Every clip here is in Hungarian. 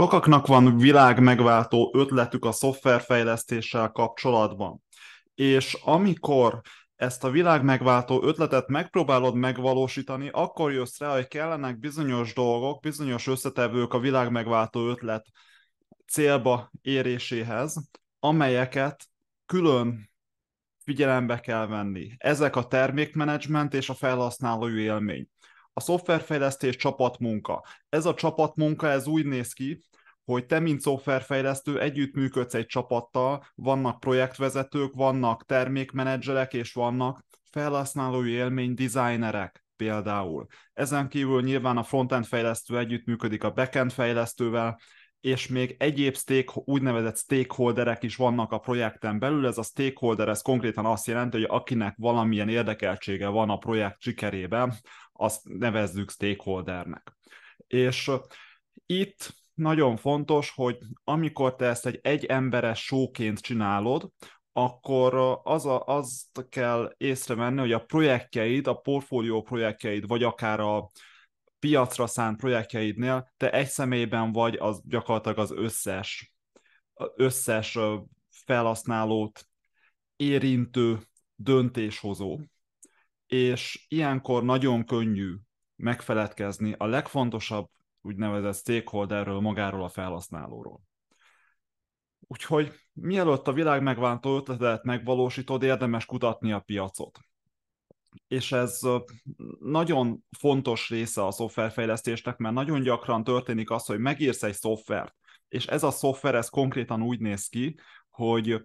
Sokaknak van világ megváltó ötletük a szoftverfejlesztéssel kapcsolatban. És amikor ezt a világ megváltó ötletet megpróbálod megvalósítani, akkor jössz rá, hogy kellenek bizonyos dolgok, bizonyos összetevők a világ megváltó ötlet célba éréséhez, amelyeket külön figyelembe kell venni. Ezek a termékmenedzsment és a felhasználói élmény a szoftverfejlesztés csapatmunka. Ez a csapatmunka, ez úgy néz ki, hogy te, mint szoftverfejlesztő, együttműködsz egy csapattal, vannak projektvezetők, vannak termékmenedzserek, és vannak felhasználói élmény designerek például. Ezen kívül nyilván a frontend fejlesztő együttműködik a backend fejlesztővel, és még egyéb stake, úgynevezett stakeholderek is vannak a projekten belül. Ez a stakeholder, ez konkrétan azt jelenti, hogy akinek valamilyen érdekeltsége van a projekt sikerében, azt nevezzük stakeholdernek. És itt nagyon fontos, hogy amikor te ezt egy egy emberes sóként csinálod, akkor az a, azt kell észrevenni, hogy a projektjeid, a portfólió projektjeid, vagy akár a, piacra szánt projektjeidnél te egy személyben vagy az gyakorlatilag az összes, az összes felhasználót érintő döntéshozó. És ilyenkor nagyon könnyű megfeledkezni a legfontosabb úgynevezett stakeholderről, magáról a felhasználóról. Úgyhogy mielőtt a világ megváltó ötletet megvalósítod, érdemes kutatni a piacot és ez nagyon fontos része a szoftverfejlesztésnek, mert nagyon gyakran történik az, hogy megírsz egy szoftvert, és ez a szoftver, ez konkrétan úgy néz ki, hogy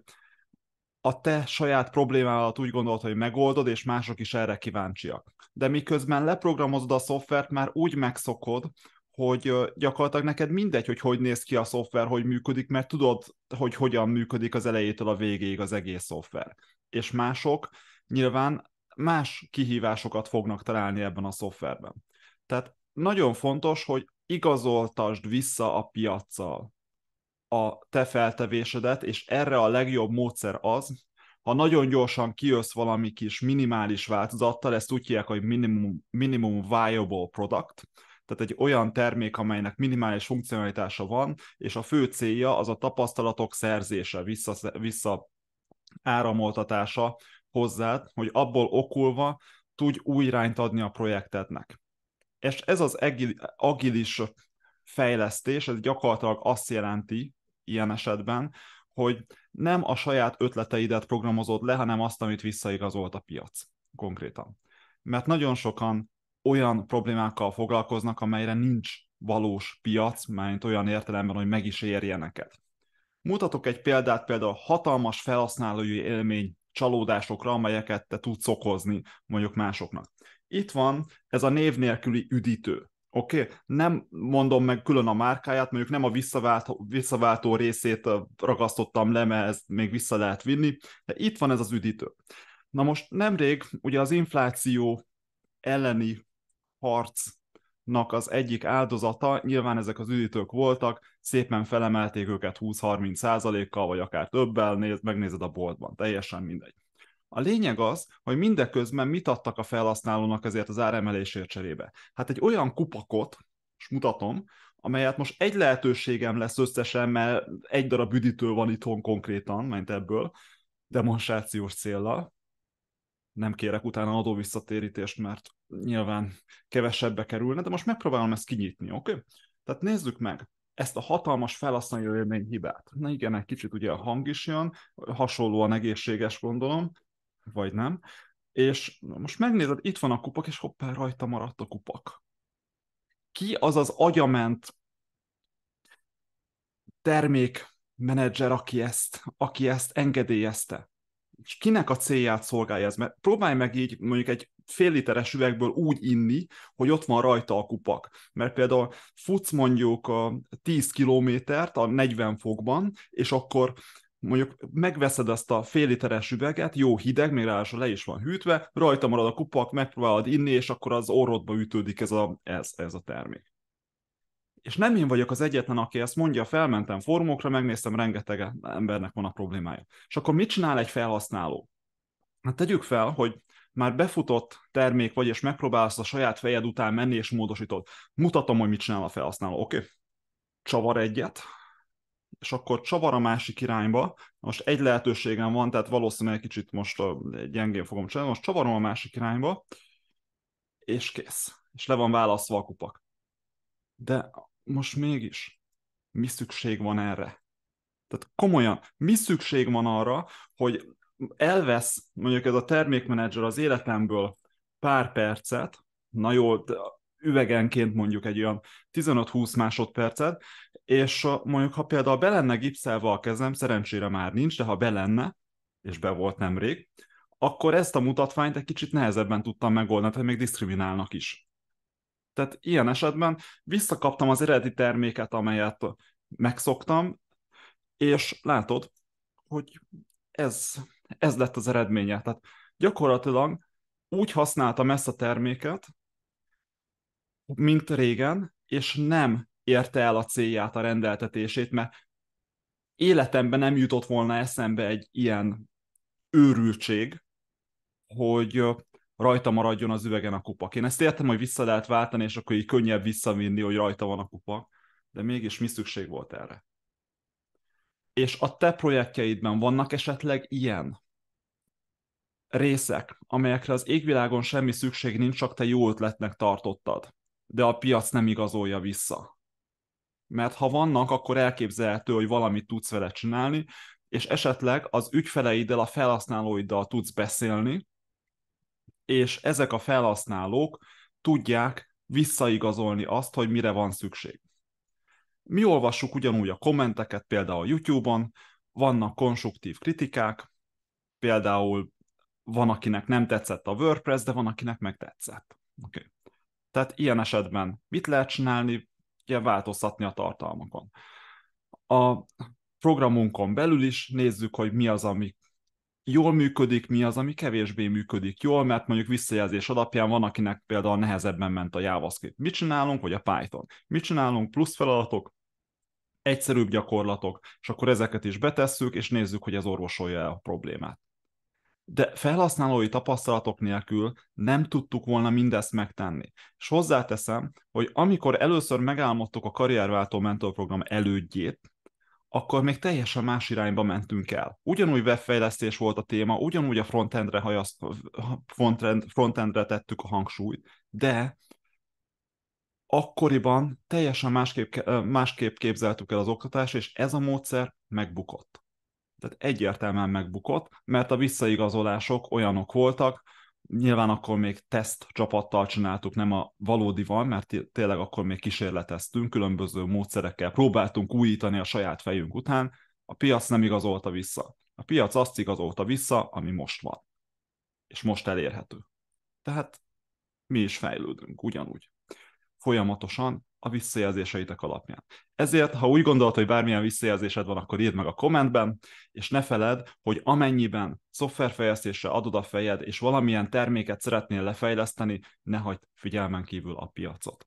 a te saját problémádat úgy gondolod, hogy megoldod, és mások is erre kíváncsiak. De miközben leprogramozod a szoftvert, már úgy megszokod, hogy gyakorlatilag neked mindegy, hogy hogy néz ki a szoftver, hogy működik, mert tudod, hogy hogyan működik az elejétől a végéig az egész szoftver. És mások nyilván más kihívásokat fognak találni ebben a szoftverben. Tehát nagyon fontos, hogy igazoltasd vissza a piaccal a te feltevésedet, és erre a legjobb módszer az, ha nagyon gyorsan kijössz valami kis minimális változattal, ezt úgy hívják, hogy minimum, minimum viable product, tehát egy olyan termék, amelynek minimális funkcionalitása van, és a fő célja az a tapasztalatok szerzése, vissza, vissza áramoltatása hozzád, hogy abból okulva tudj új irányt adni a projektednek. És ez az agilis fejlesztés, ez gyakorlatilag azt jelenti ilyen esetben, hogy nem a saját ötleteidet programozod le, hanem azt, amit visszaigazolt a piac konkrétan. Mert nagyon sokan olyan problémákkal foglalkoznak, amelyre nincs valós piac, mert olyan értelemben, hogy meg is érjeneket. Mutatok egy példát, például hatalmas felhasználói élmény csalódásokra, amelyeket te tudsz okozni mondjuk másoknak. Itt van ez a név nélküli üdítő. Oké, okay? nem mondom meg külön a márkáját, mondjuk nem a visszaváltó, visszaváltó részét ragasztottam le, mert ezt még vissza lehet vinni, de itt van ez az üdítő. Na most nemrég ugye az infláció elleni harc nak az egyik áldozata, nyilván ezek az üdítők voltak, szépen felemelték őket 20-30 kal vagy akár többel, néz, megnézed a boltban, teljesen mindegy. A lényeg az, hogy mindeközben mit adtak a felhasználónak ezért az áremelésért cserébe. Hát egy olyan kupakot, és mutatom, amelyet most egy lehetőségem lesz összesen, mert egy darab üdítő van itthon konkrétan, mint ebből, demonstrációs célra, nem kérek utána adó visszatérítést, mert nyilván kevesebbe kerülne, de most megpróbálom ezt kinyitni, oké? Okay? Tehát nézzük meg ezt a hatalmas felhasználó élmény hibát. Na igen, egy kicsit ugye a hang is jön, hasonlóan egészséges gondolom, vagy nem. És most megnézed, itt van a kupak, és hoppá, rajta maradt a kupak. Ki az az agyament termékmenedzser, aki ezt, aki ezt engedélyezte? és kinek a célját szolgálja ez? Mert próbálj meg így mondjuk egy fél literes üvegből úgy inni, hogy ott van rajta a kupak. Mert például futsz mondjuk a 10 kilométert a 40 fokban, és akkor mondjuk megveszed ezt a fél literes üveget, jó hideg, még ráadásul le is van hűtve, rajta marad a kupak, megpróbálod inni, és akkor az orrodba ütődik ez a, ez, ez a termék és nem én vagyok az egyetlen, aki ezt mondja, felmentem fórumokra, megnéztem, rengeteg embernek van a problémája. És akkor mit csinál egy felhasználó? Hát tegyük fel, hogy már befutott termék vagy, és megpróbálsz a saját fejed után menni és módosítod. Mutatom, hogy mit csinál a felhasználó. Oké, okay. csavar egyet, és akkor csavar a másik irányba. Most egy lehetőségem van, tehát valószínűleg kicsit most gyengén fogom csinálni. Most csavarom a másik irányba, és kész. És le van választva a kupak. De most mégis mi szükség van erre? Tehát komolyan, mi szükség van arra, hogy elvesz mondjuk ez a termékmenedzser az életemből pár percet, na jó, üvegenként mondjuk egy olyan 15-20 másodpercet, és mondjuk ha például lenne gipszelve a kezem, szerencsére már nincs, de ha belenne, és be volt nemrég, akkor ezt a mutatványt egy kicsit nehezebben tudtam megoldani, tehát még diszkriminálnak is. Tehát ilyen esetben visszakaptam az eredeti terméket, amelyet megszoktam, és látod, hogy ez, ez lett az eredménye. Tehát gyakorlatilag úgy használtam ezt a terméket, mint régen, és nem érte el a célját, a rendeltetését, mert életemben nem jutott volna eszembe egy ilyen őrültség, hogy rajta maradjon az üvegen a kupak. Én ezt értem, hogy vissza lehet váltani, és akkor így könnyebb visszavinni, hogy rajta van a kupak, de mégis mi szükség volt erre? És a te projektjeidben vannak esetleg ilyen részek, amelyekre az égvilágon semmi szükség nincs, csak te jó ötletnek tartottad, de a piac nem igazolja vissza. Mert ha vannak, akkor elképzelhető, hogy valamit tudsz vele csinálni, és esetleg az ügyfeleiddel, a felhasználóiddal tudsz beszélni, és ezek a felhasználók tudják visszaigazolni azt, hogy mire van szükség. Mi olvassuk ugyanúgy a kommenteket, például a YouTube-on, vannak konstruktív kritikák, például van, akinek nem tetszett a WordPress, de van, akinek meg tetszett. Okay. Tehát ilyen esetben mit lehet csinálni? Ugye változtatni a tartalmakon. A programunkon belül is nézzük, hogy mi az, ami jól működik, mi az, ami kevésbé működik jól, mert mondjuk visszajelzés alapján van, akinek például nehezebben ment a JavaScript. Mit csinálunk, vagy a Python? Mit csinálunk, plusz feladatok, egyszerűbb gyakorlatok, és akkor ezeket is betesszük, és nézzük, hogy ez orvosolja el a problémát. De felhasználói tapasztalatok nélkül nem tudtuk volna mindezt megtenni. És hozzáteszem, hogy amikor először megálmodtuk a karrierváltó mentorprogram elődjét, akkor még teljesen más irányba mentünk el. Ugyanúgy webfejlesztés volt a téma, ugyanúgy a frontendre, hajasz, frontend, frontendre tettük a hangsúlyt, de akkoriban teljesen másképp, másképp képzeltük el az oktatást, és ez a módszer megbukott. Tehát egyértelműen megbukott, mert a visszaigazolások olyanok voltak, Nyilván akkor még teszt csapattal csináltuk, nem a valódi van, mert tényleg akkor még kísérleteztünk, különböző módszerekkel próbáltunk újítani a saját fejünk után, a piac nem igazolta vissza. A piac azt igazolta vissza, ami most van, és most elérhető. Tehát mi is fejlődünk, ugyanúgy folyamatosan a visszajelzéseitek alapján. Ezért, ha úgy gondolod, hogy bármilyen visszajelzésed van, akkor írd meg a kommentben, és ne feled, hogy amennyiben szoftverfejlesztésre adod a fejed, és valamilyen terméket szeretnél lefejleszteni, ne hagyd figyelmen kívül a piacot.